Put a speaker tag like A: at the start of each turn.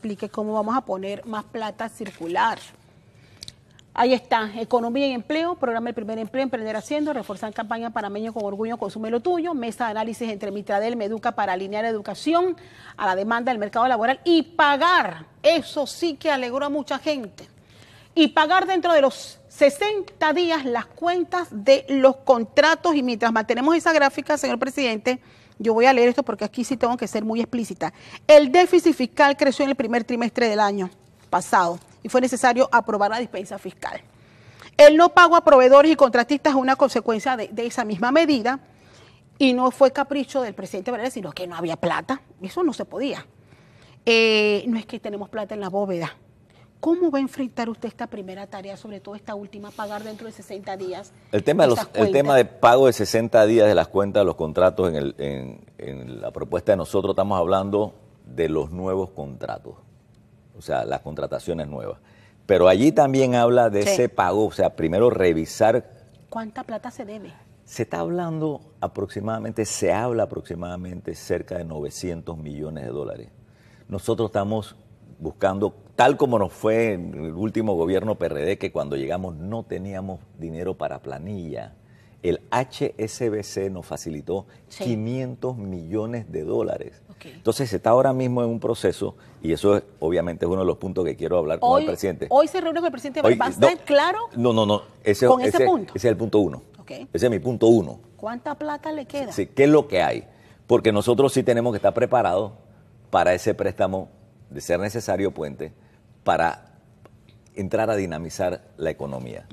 A: explique cómo vamos a poner más plata circular. Ahí está, economía y empleo, programa El Primer Empleo, Emprender Haciendo, reforzar campaña panameño con orgullo, consume lo tuyo, mesa de análisis entre Mitradel, educa para alinear educación a la demanda del mercado laboral y pagar. Eso sí que alegró a mucha gente y pagar dentro de los 60 días las cuentas de los contratos. Y mientras mantenemos esa gráfica, señor presidente, yo voy a leer esto porque aquí sí tengo que ser muy explícita. El déficit fiscal creció en el primer trimestre del año pasado y fue necesario aprobar la dispensa fiscal. El no pago a proveedores y contratistas es una consecuencia de, esa misma medida y no fue capricho del presidente Varela, sino que no había plata. Eso no se podía. Eh, no es que tenemos plata en la bóveda, ¿Cómo va a enfrentar usted esta primera tarea, sobre todo esta última, pagar dentro de 60 días?
B: El tema, de tema de pago de 60 días de las cuentas, los contratos, en, la propuesta de nosotros estamos hablando de los nuevos contratos, o sea, las contrataciones nuevas. Pero allí también habla de ese pago, o sea, primero revisar...
A: ¿Cuánta plata se debe?
B: Se está hablando aproximadamente, se habla aproximadamente cerca de 900 millones de dólares. Nosotros estamos buscando tal como nos fue en el último gobierno PRD, que cuando llegamos no teníamos dinero para planilla. El HSBC nos facilitó 500 millones de dólares. Entonces está ahora mismo en un proceso, y eso obviamente es uno de los puntos que quiero hablar con el presidente. Hoy
A: se reúne con el presidente, ¿va a claro?
B: No, no, no, ese, ese, es el punto uno. Ese es mi punto uno.
A: ¿Cuánta plata le queda? Sí,
B: ¿qué es lo que hay? Porque nosotros sí tenemos que estar preparados para ese préstamo de ser necesario puente para entrar a dinamizar la economía.